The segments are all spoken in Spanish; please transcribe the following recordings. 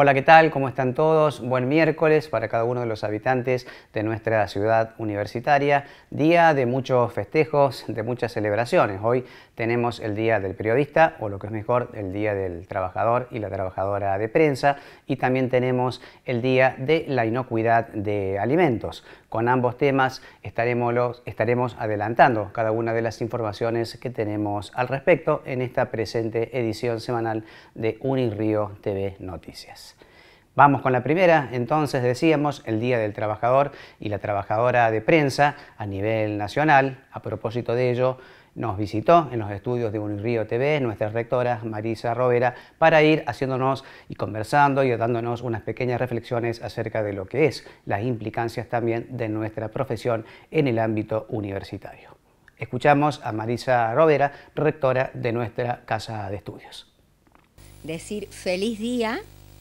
Hola, ¿qué tal? ¿Cómo están todos? Buen miércoles para cada uno de los habitantes de nuestra ciudad universitaria. Día de muchos festejos, de muchas celebraciones. Hoy tenemos el Día del Periodista, o lo que es mejor, el Día del Trabajador y la Trabajadora de Prensa. Y también tenemos el Día de la Inocuidad de Alimentos. Con ambos temas estaremos, estaremos adelantando cada una de las informaciones que tenemos al respecto en esta presente edición semanal de Unirío TV Noticias. Vamos con la primera, entonces decíamos el Día del Trabajador y la Trabajadora de Prensa a nivel nacional. A propósito de ello, nos visitó en los estudios de Unirío TV nuestra rectora Marisa Robera para ir haciéndonos y conversando y dándonos unas pequeñas reflexiones acerca de lo que es las implicancias también de nuestra profesión en el ámbito universitario. Escuchamos a Marisa Robera, rectora de nuestra casa de estudios. Decir feliz día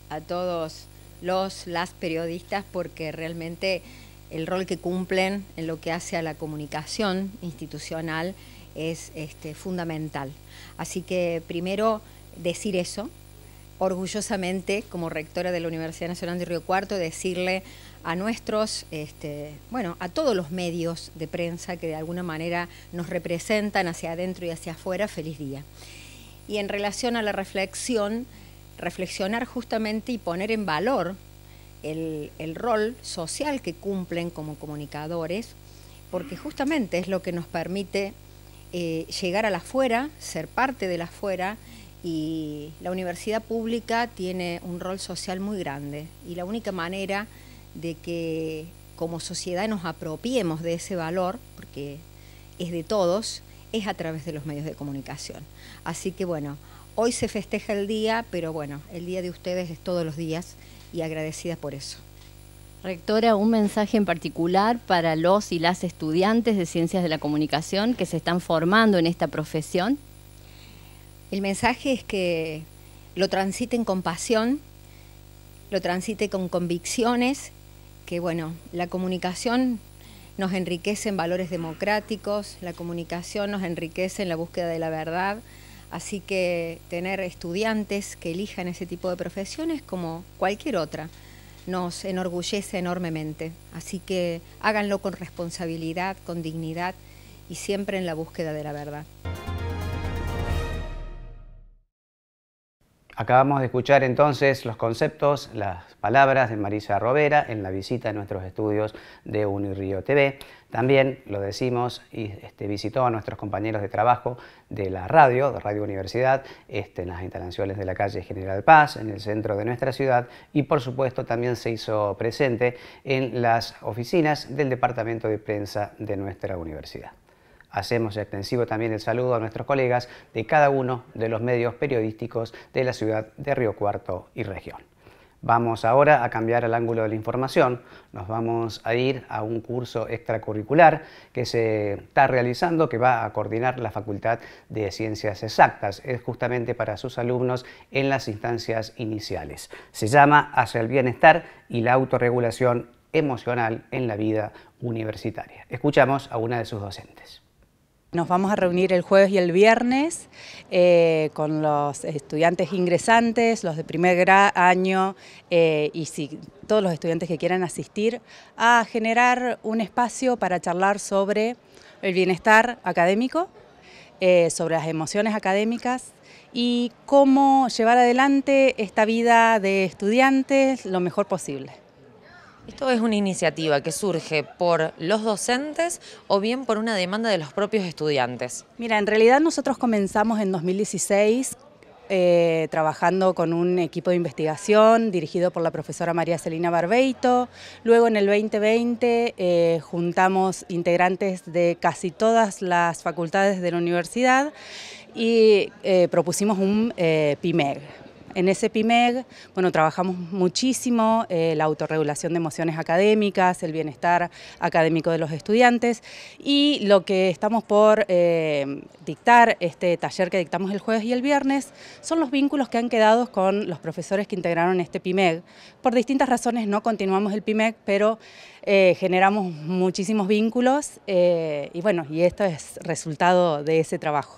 a todos los, las periodistas, porque realmente el rol que cumplen en lo que hace a la comunicación institucional es este, fundamental. Así que primero decir eso, orgullosamente como rectora de la Universidad Nacional de Río Cuarto, decirle a nuestros, este, bueno, a todos los medios de prensa que de alguna manera nos representan hacia adentro y hacia afuera, feliz día. Y en relación a la reflexión, reflexionar justamente y poner en valor el, el, rol social que cumplen como comunicadores, porque mm. justamente es lo que nos permite eh, llegar a la fuera, ser parte de la fuera, y la universidad pública tiene un rol social muy grande, y la única manera de que como sociedad nos apropiemos de ese valor, porque es de todos, es a través de los medios de comunicación. Así que bueno, hoy se festeja el día, pero bueno, el día de ustedes es todos los días y agradecida por eso. Rectora, un mensaje en particular para los y las estudiantes de Ciencias de la Comunicación que se están formando en esta profesión. El mensaje es que lo transiten con pasión, lo transite con convicciones, que bueno, la comunicación nos enriquecen valores democráticos, la comunicación nos enriquece en la búsqueda de la verdad, así que tener estudiantes que elijan ese tipo de profesiones como cualquier otra nos enorgullece enormemente. Así que háganlo con responsabilidad, con dignidad y siempre en la búsqueda de la verdad. Acabamos de escuchar entonces los conceptos, las palabras de Marisa Robera en la visita a nuestros estudios de Unirío TV. También, lo decimos, y este, visitó a nuestros compañeros de trabajo de la radio, de Radio Universidad, este, en las instalaciones de la calle General Paz, en el centro de nuestra ciudad, y por supuesto también se hizo presente en las oficinas del Departamento de Prensa de nuestra universidad hacemos extensivo también el saludo a nuestros colegas de cada uno de los medios periodísticos de la ciudad de Río Cuarto y región. Vamos ahora a cambiar el ángulo de la información. Nos vamos a ir a un curso extracurricular que se está realizando, que va a coordinar la Facultad de Ciencias Exactas. Es justamente para sus alumnos en las instancias iniciales. Se llama Hacia el Bienestar y la Autorregulación Emocional en la Vida Universitaria. Escuchamos a una de sus docentes. Nos vamos a reunir el jueves y el viernes eh, con los estudiantes ingresantes, los de primer año eh, y todos los estudiantes que quieran asistir a generar un espacio para charlar sobre el bienestar académico, eh, sobre las emociones académicas y cómo llevar adelante esta vida de estudiantes lo mejor posible. Esto es una iniciativa que surge por los docentes o bien por una demanda de los propios estudiantes. Mira, en realidad nosotros comenzamos en 2016 eh, trabajando con un equipo de investigación dirigido por la profesora María Celina Barbeito. Luego en el 2020 eh, juntamos integrantes de casi todas las facultades de la universidad y eh, propusimos un PIMEG, en ese PIMEG, bueno, trabajamos muchísimo eh, la autorregulación de emociones académicas, el bienestar académico de los estudiantes y lo que estamos por eh, dictar, este taller que dictamos el jueves y el viernes, son los vínculos que han quedado con los profesores que integraron este PIMEG. Por distintas razones no continuamos el PIMEG, pero eh, generamos muchísimos vínculos y bueno, y esto es resultado de ese trabajo.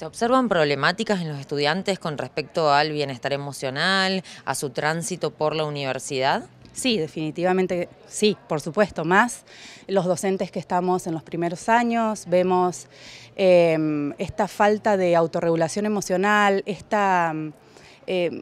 ¿Se observan problemáticas en los estudiantes con respecto al bienestar emocional, a su tránsito por la universidad? Sí, definitivamente sí, por supuesto, más los docentes que estamos en los primeros años, vemos em, esta falta de autorregulación emocional, esta... Em,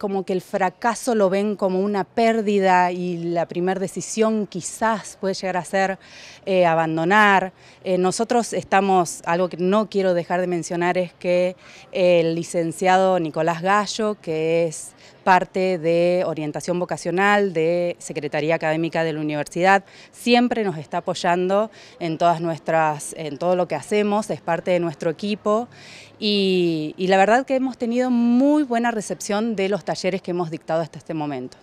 como que el fracaso lo ven como una pérdida y la primera decisión quizás puede llegar a ser eh, abandonar. Eh, nosotros estamos, algo que no quiero dejar de mencionar es que el licenciado Nicolás Gallo, que es parte de orientación vocacional, de Secretaría Académica de la Universidad, siempre nos está apoyando en todas nuestras, en todo lo que hacemos, es parte de nuestro equipo y, y la verdad que hemos tenido muy buena recepción de los talleres que hemos dictado hasta este momento.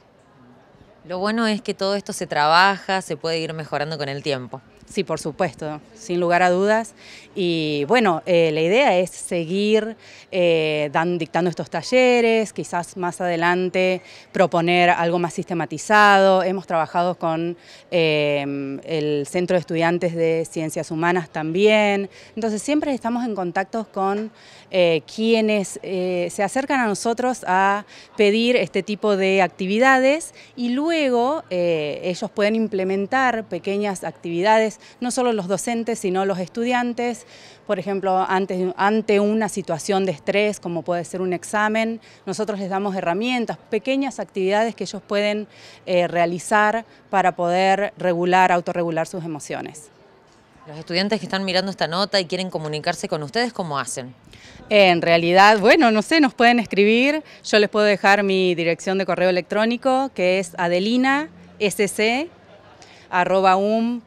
Lo bueno es que todo esto se trabaja, se puede ir mejorando con el tiempo. Sí, por supuesto, sin lugar a dudas. Y bueno, eh, la idea es seguir eh, dictando estos talleres, quizás más adelante proponer algo más sistematizado. Hemos trabajado con em, el Centro de Estudiantes de Ciencias Humanas también. Entonces siempre estamos en contacto con eh, quienes se acercan a nosotros a pedir este tipo de actividades y luego ellos pueden implementar pequeñas actividades no solo los docentes, sino los estudiantes, por ejemplo, ante, una situación de estrés, como puede ser un examen, nosotros les damos herramientas, pequeñas actividades que ellos pueden eh, realizar para poder regular, autorregular sus emociones. Los estudiantes que están mirando esta nota y quieren comunicarse con ustedes, ¿cómo hacen? En realidad, bueno, no sé, nos pueden escribir. Yo les puedo dejar mi dirección de correo electrónico, que es adelina.sc arroba um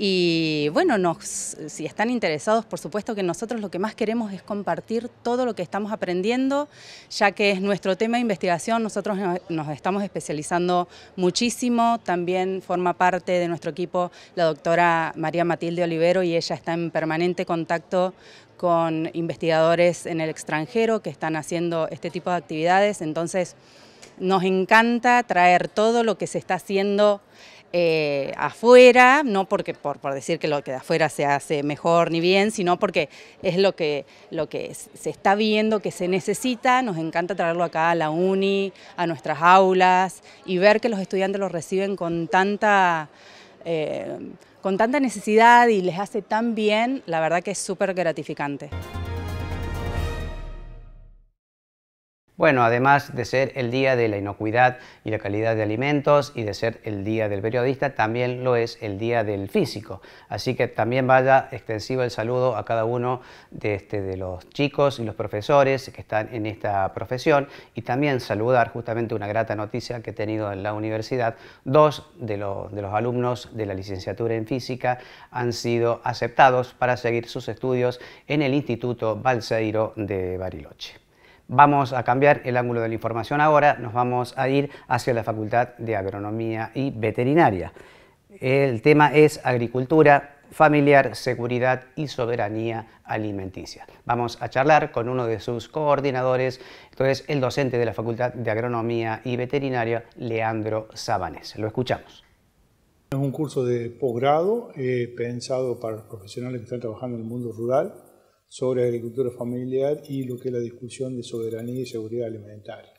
e y bueno, nos, si están interesados, por supuesto que nosotros lo que más queremos es compartir todo lo que estamos aprendiendo, ya que es nuestro tema de investigación, nosotros nos estamos especializando muchísimo, también forma parte de nuestro equipo la doctora María Matilde Olivero y ella está en permanente contacto con investigadores en el extranjero que están haciendo este tipo de actividades, entonces nos encanta traer todo lo que se está haciendo eh, afuera, no porque por, decir que lo que de afuera se hace mejor ni bien, sino porque es lo que, lo que se está viendo que se necesita, nos encanta traerlo acá a la uni, a nuestras aulas y ver que los estudiantes lo reciben con tanta... Eh, con tanta necesidad y les hace tan bien, la verdad que es súper gratificante. Bueno, además de ser el día de la inocuidad y la calidad de alimentos y de ser el día del periodista, también lo es el día del físico. Así que también vaya extensivo el saludo a cada uno de, este, los chicos y los profesores que están en esta profesión y también saludar justamente una grata noticia que he tenido en la universidad. Dos de, de los alumnos de la licenciatura en física han sido aceptados para seguir sus estudios en el Instituto Balseiro de Bariloche. Vamos a cambiar el ángulo de la información ahora, nos vamos a ir hacia la Facultad de Agronomía y Veterinaria. El tema es agricultura familiar, seguridad y soberanía alimenticia. Vamos a charlar con uno de sus coordinadores, entonces el docente de la Facultad de Agronomía y Veterinaria, Leandro Sabanés. Lo escuchamos. Es un curso de posgrado eh, pensado para profesionales que están trabajando en el mundo rural sobre agricultura familiar y lo que es la discusión de soberanía y seguridad alimentaria.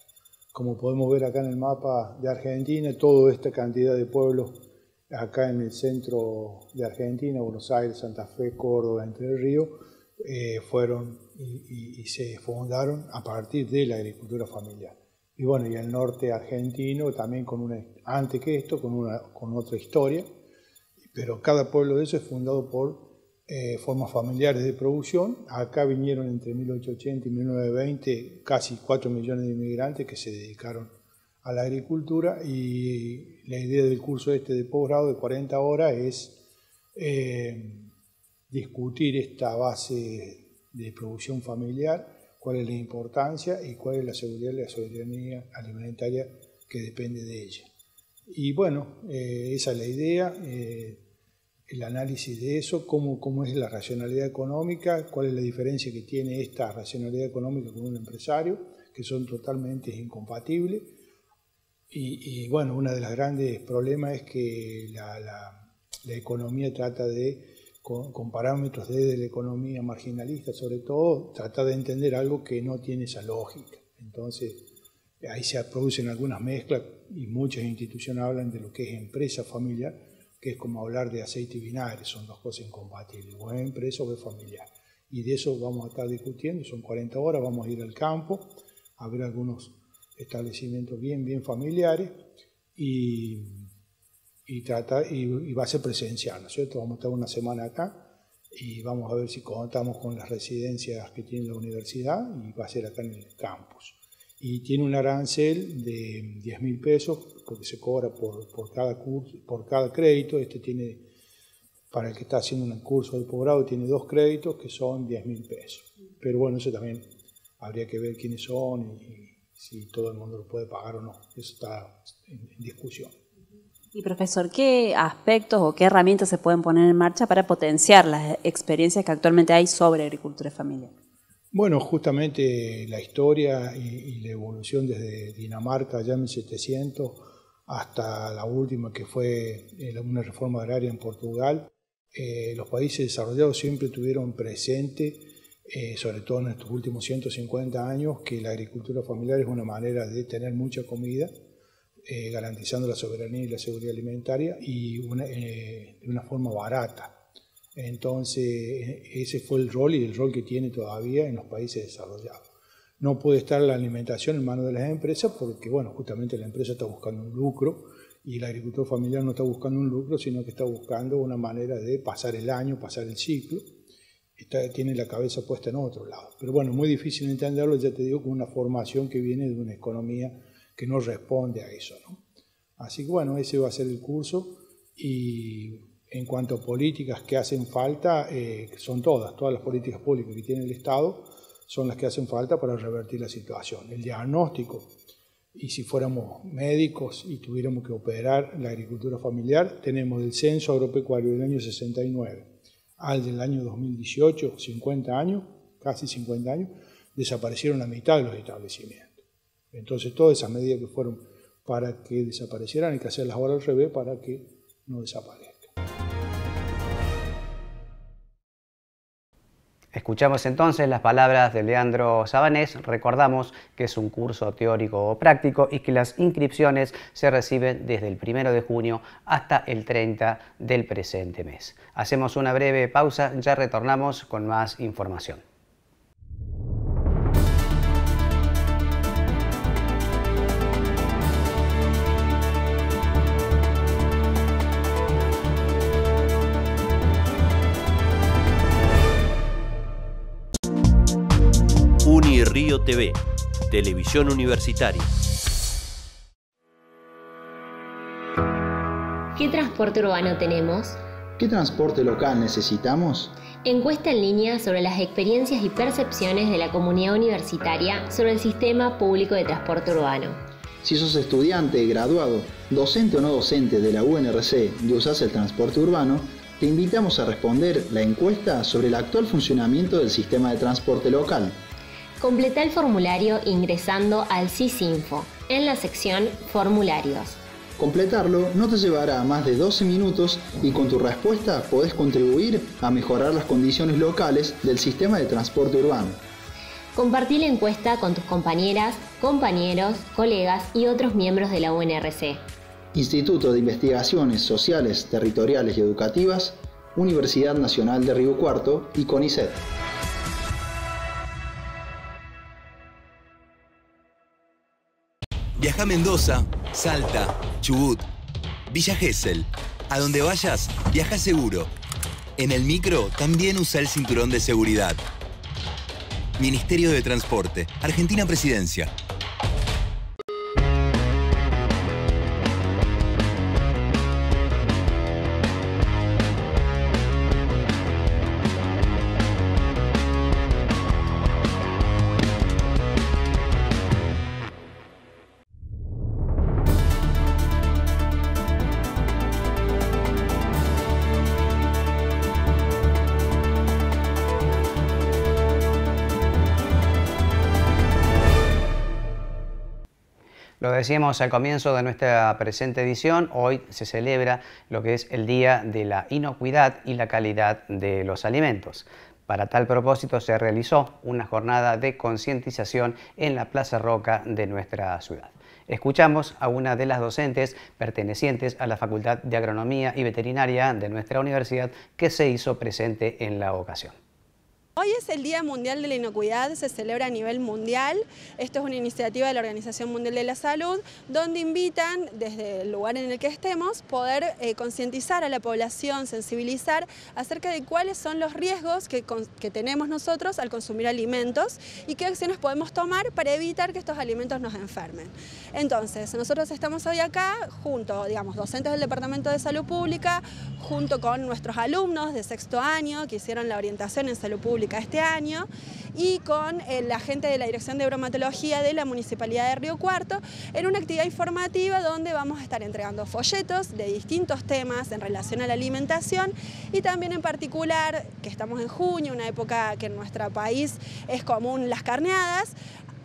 Como podemos ver acá en el mapa de Argentina, toda esta cantidad de pueblos acá en el centro de Argentina, Buenos Aires, Santa Fe, Córdoba, Entre Ríos, eh, fueron y, se fundaron a partir de la agricultura familiar. Y bueno, y el norte argentino también con una, antes que esto, con, una, con otra historia, pero cada pueblo de eso es fundado por eh, formas familiares de producción. Acá vinieron entre 1880 y 1920 casi 4 millones de inmigrantes que se dedicaron a la agricultura y la idea del curso este de posgrado de 40 horas es eh, discutir esta base de producción familiar, cuál es la importancia y cuál es la seguridad y la soberanía alimentaria que depende de ella. Y bueno, eh, esa es la idea el análisis de eso, cómo, cómo es la racionalidad económica, cuál es la diferencia que tiene esta racionalidad económica con un empresario, que son totalmente incompatibles. Y, bueno, uno de los grandes problemas es que la, economía trata de, con, parámetros desde la economía marginalista sobre todo, trata de entender algo que no tiene esa lógica. Entonces, ahí se producen algunas mezclas y muchas instituciones hablan de lo que es empresa familiar que es como hablar de aceite y vinagre, son dos cosas incompatibles. o es empresa o es familiar. Y de eso vamos a estar discutiendo, son 40 horas, vamos a ir al campo, a ver algunos establecimientos bien, bien familiares y, trata, y, y va a ser presencial, ¿no es cierto? Vamos a estar una semana acá y vamos a ver si contamos con las residencias que tiene la universidad y va a ser acá en el campus y tiene un arancel de 10 mil pesos porque se cobra por, cada por cada crédito. Este tiene, para el que está haciendo un curso de posgrado, tiene dos créditos que son 10 mil pesos. Pero bueno, eso también habría que ver quiénes son y, si todo el mundo lo puede pagar o no. Eso está en discusión. Y profesor, ¿qué aspectos o qué herramientas se pueden poner en marcha para potenciar las experiencias que actualmente hay sobre agricultura familiar? Bueno, justamente la historia y, la evolución desde Dinamarca ya en 1700 hasta la última que fue eh, una reforma agraria en Portugal, eh, los países desarrollados siempre tuvieron presente, eh, sobre todo en estos últimos 150 años, que la agricultura familiar es una manera de tener mucha comida, garantizando la soberanía y la seguridad alimentaria y de una forma barata. Entonces, ese fue el rol y el rol que tiene todavía en los países desarrollados. No puede estar la alimentación en manos de las empresas porque, bueno, justamente la empresa está buscando un lucro y el agricultor familiar no está buscando un lucro, sino que está buscando una manera de pasar el año, pasar el ciclo. Está, tiene la cabeza puesta en otro lado. Pero bueno, muy difícil entenderlo, ya te digo, con una formación que viene de una economía que no responde a eso. Así que bueno, ese va a ser el curso y en cuanto a políticas que hacen falta, eh, son todas, todas las políticas públicas que tiene el Estado son las que hacen falta para revertir la situación. El diagnóstico, y si fuéramos médicos y tuviéramos que operar la agricultura familiar, tenemos del censo agropecuario del año 69 al del año 2018, 50 años, casi 50 años, desaparecieron la mitad de los establecimientos. Entonces todas esas medidas que fueron para que desaparecieran hay que hacerlas ahora al revés para que no desaparezcan. Escuchamos entonces las palabras de Leandro Sabanés. Recordamos que es un curso teórico práctico y que las inscripciones se reciben desde el primero de junio hasta el 30 del presente mes. Hacemos una breve pausa, ya retornamos con más información. TV, Televisión Universitaria. ¿Qué transporte urbano tenemos? ¿Qué transporte local necesitamos? Encuesta en línea sobre las experiencias y percepciones de la comunidad universitaria sobre el sistema público de transporte urbano. Si sos estudiante, graduado, docente o no docente de la UNRC y usas el transporte urbano, te invitamos a responder la encuesta sobre el actual funcionamiento del sistema de transporte local. Completa el formulario ingresando al SISINFO en la sección Formularios. Completarlo no te llevará más de 12 minutos y con tu respuesta podés contribuir a mejorar las condiciones locales del sistema de transporte urbano. Compartí la encuesta con tus compañeras, compañeros, colegas y otros miembros de la UNRC. Instituto de Investigaciones Sociales, Territoriales y Educativas, Universidad Nacional de Río Cuarto y CONICET. Viaja a Mendoza, Salta, Chubut, Villa Gesell. A donde vayas, viaja seguro. En el micro también usa el cinturón de seguridad. Ministerio de Transporte, Argentina Presidencia. Lo decíamos al comienzo de nuestra presente edición, hoy se celebra lo que es el Día de la Inocuidad y la Calidad de los Alimentos. Para tal propósito se realizó una jornada de concientización en la Plaza Roca de nuestra ciudad. Escuchamos a una de las docentes pertenecientes a la Facultad de Agronomía y Veterinaria de nuestra universidad que se hizo presente en la ocasión. Hoy es el Día Mundial de la Inocuidad, se celebra a nivel mundial. Esto es una iniciativa de la Organización Mundial de la Salud, donde invitan, desde el lugar en el que estemos, poder eh, concientizar a la población, sensibilizar acerca de cuáles son los riesgos que tenemos nosotros al consumir alimentos y qué acciones podemos tomar para evitar que estos alimentos nos enfermen. Entonces, nosotros estamos hoy acá junto, digamos, docentes del Departamento de Salud Pública, junto con nuestros alumnos de sexto año que hicieron la orientación en salud pública este año y con eh, la gente de la Dirección de Bromatología de la Municipalidad de Río Cuarto en una actividad informativa donde vamos a estar entregando folletos de distintos temas en relación a la alimentación y también en particular, que estamos en junio, una época que en nuestro país es común las carneadas,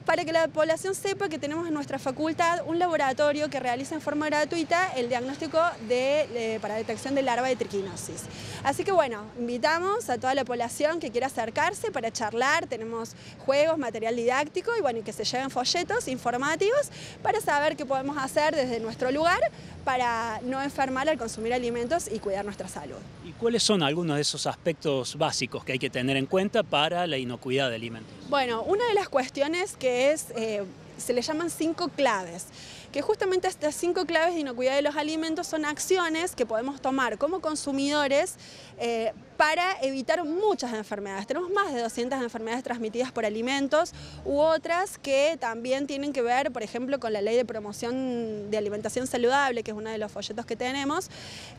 para que la población sepa que tenemos en nuestra facultad un laboratorio que realiza en forma gratuita el diagnóstico eh, para detección de larva de triquinosis. Así que bueno, invitamos a toda la población que quiera acercarse para charlar, tenemos juegos, material didáctico y bueno, que se lleven folletos informativos para saber qué podemos hacer desde nuestro lugar para no enfermar al consumir alimentos y cuidar nuestra salud. ¿Y cuáles son algunos de esos aspectos básicos que hay que tener en cuenta para la inocuidad de alimentos? Bueno, una de las cuestiones que es, eh, se le llaman cinco claves, que justamente estas cinco claves de inocuidad de los alimentos son acciones que podemos tomar como consumidores eh, para evitar muchas enfermedades. Tenemos más de 200 enfermedades transmitidas por alimentos u otras que también tienen que ver, por ejemplo, con la ley de promoción de alimentación saludable, que es uno de los folletos que tenemos,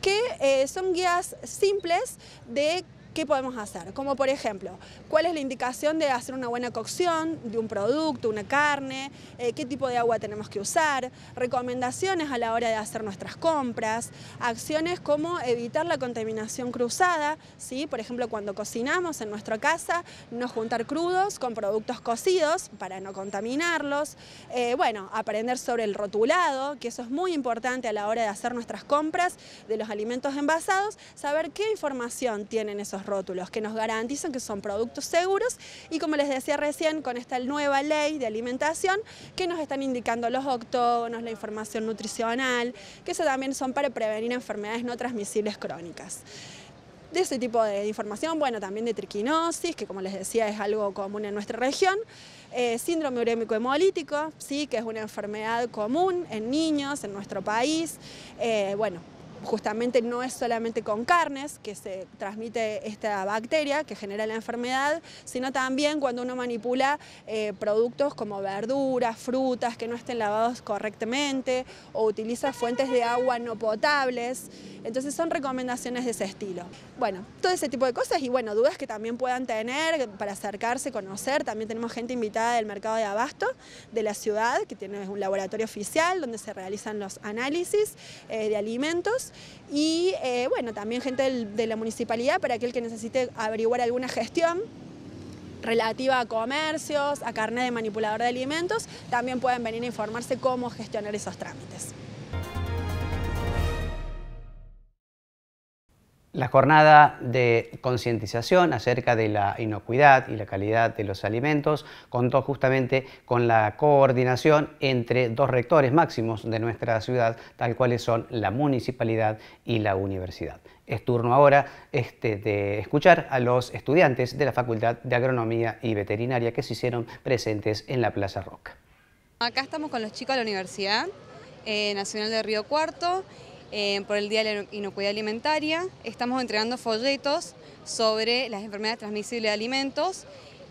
que eh, son guías simples de ¿qué podemos hacer? Como por ejemplo, ¿cuál es la indicación de hacer una buena cocción de un producto, una carne? Eh, ¿Qué tipo de agua tenemos que usar? Recomendaciones a la hora de hacer nuestras compras, acciones como evitar la contaminación cruzada, ¿sí? por ejemplo, cuando cocinamos en nuestra casa, no juntar crudos con productos cocidos para no contaminarlos. Eh, bueno, aprender sobre el rotulado, que eso es muy importante a la hora de hacer nuestras compras de los alimentos envasados, saber qué información tienen esos rótulos, que nos garantizan que son productos seguros y como les decía recién, con esta nueva ley de alimentación que nos están indicando los octógonos, la información nutricional, que eso también son para prevenir enfermedades no transmisibles crónicas de ese tipo de información, bueno, también de triquinosis, que como les decía es algo común en nuestra región, eh, síndrome urémico hemolítico, sí, que es una enfermedad común en niños, en nuestro país, eh, bueno, justamente no es solamente con carnes que se transmite esta bacteria que genera la enfermedad, sino también cuando uno manipula eh, productos como verduras, frutas que no estén lavados correctamente o utiliza fuentes de agua no potables. Entonces son recomendaciones de ese estilo. Bueno, todo ese tipo de cosas y bueno, dudas que también puedan tener para acercarse, conocer. También tenemos gente invitada del mercado de abasto de la ciudad que tiene un laboratorio oficial donde se realizan los análisis eh, de alimentos y eh, bueno, también gente de la municipalidad para aquel que necesite averiguar alguna gestión relativa a comercios, a carnet de manipulador de alimentos, también pueden venir a informarse cómo gestionar esos trámites. La jornada de concientización acerca de la inocuidad y la calidad de los alimentos contó justamente con la coordinación entre dos rectores máximos de nuestra ciudad, tal cual son la municipalidad y la universidad. Es turno ahora este, de escuchar a los estudiantes de la Facultad de Agronomía y Veterinaria que se hicieron presentes en la Plaza Roca. Acá estamos con los chicos de la Universidad eh, Nacional de Río Cuarto eh, por el Día de la Inocuidad Alimentaria. Estamos entregando folletos sobre las enfermedades transmisibles de alimentos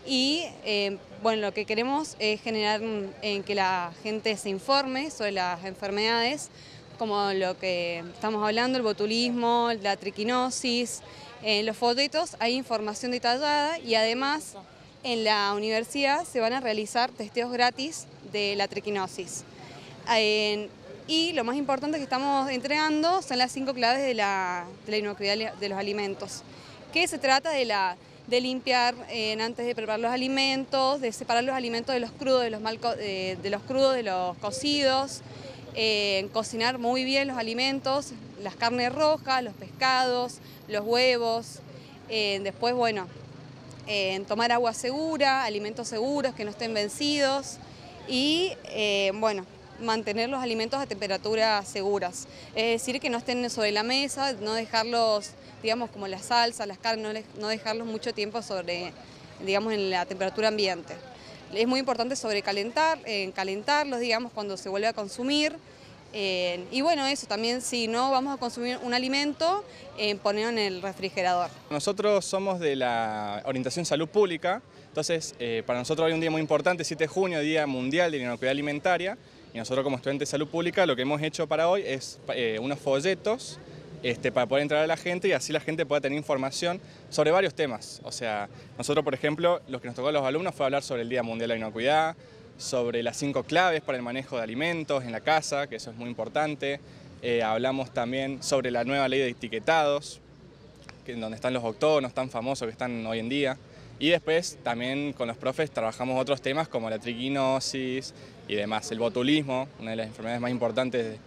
y eh, bueno, lo que queremos es generar en que la gente se informe sobre las enfermedades, como lo que estamos hablando, el botulismo, la triquinosis. En eh, los folletos hay información detallada y además en la universidad se van a realizar testeos gratis de la triquinosis. En, y lo más importante que estamos entregando son las cinco claves de la, de inocuidad de los alimentos, que se trata de, la, de limpiar eh, antes de preparar los alimentos, de separar los alimentos de los crudos, de los, mal, de los crudos, de los cocidos, eh, cocinar muy bien los alimentos, las carnes rojas, los pescados, los huevos, eh, después, bueno, tomar agua segura, alimentos seguros que no estén vencidos y, bueno, mantener los alimentos a temperaturas seguras. Es decir, que no estén sobre la mesa, no dejarlos, digamos, como la salsa, las carnes, no dejarlos mucho tiempo sobre, digamos, en la temperatura ambiente. Es muy importante sobrecalentar, eh, calentarlos, digamos, cuando se vuelve a consumir. Eh, y bueno, eso también, si no vamos a consumir un alimento, eh, ponerlo en el refrigerador. Nosotros somos de la orientación salud pública, entonces para nosotros hoy un día muy importante, 7 de junio, Día Mundial de la Inocuidad Alimentaria, y nosotros como estudiantes de salud pública lo que hemos hecho para hoy es eh, unos folletos este, para poder entrar a la gente y así la gente pueda tener información sobre varios temas. O sea, nosotros, por ejemplo, lo que nos tocó a los alumnos fue hablar sobre el Día Mundial de la Inocuidad, sobre las cinco claves para el manejo de alimentos en la casa, que eso es muy importante. Eh, hablamos también sobre la nueva ley de etiquetados, que, donde están los octógonos tan famosos que están hoy en día. Y después también con los profes trabajamos otros temas como la triquinosis y demás, el botulismo, una de las enfermedades más importantes de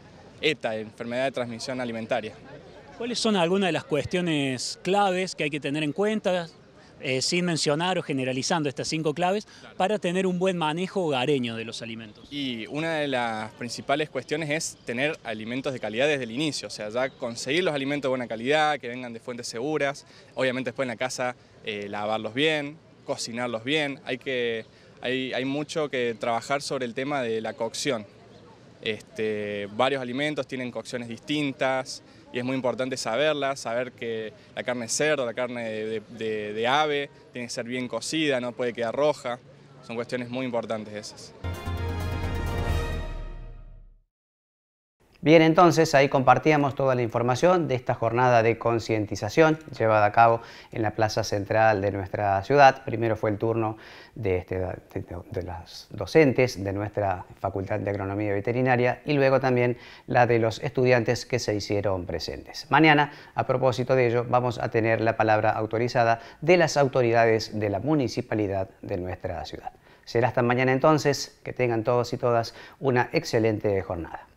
ETA, enfermedad de transmisión alimentaria. ¿Cuáles son algunas de las cuestiones claves que hay que tener en cuenta eh, sin mencionar o generalizando estas cinco claves, para tener un buen manejo hogareño de los alimentos. Y una de las principales cuestiones es tener alimentos de calidad desde el inicio, o sea, ya conseguir los alimentos de buena calidad, que vengan de fuentes seguras, obviamente después en la casa eh, lavarlos bien, cocinarlos bien, hay, mucho que trabajar sobre el tema de la cocción. Este, varios alimentos tienen cocciones distintas, y es muy importante saberla, saber que la carne de cerdo, la carne de, de ave, tiene que ser bien cocida, no puede quedar roja. Son cuestiones muy importantes esas. Bien, entonces ahí compartíamos toda la información de esta jornada de concientización llevada a cabo en la plaza central de nuestra ciudad. Primero fue el turno de, este, las docentes de nuestra Facultad de Agronomía Veterinaria y luego también la de los estudiantes que se hicieron presentes. Mañana, a propósito de ello, vamos a tener la palabra autorizada de las autoridades de la municipalidad de nuestra ciudad. Será hasta mañana entonces, que tengan todos y todas una excelente jornada.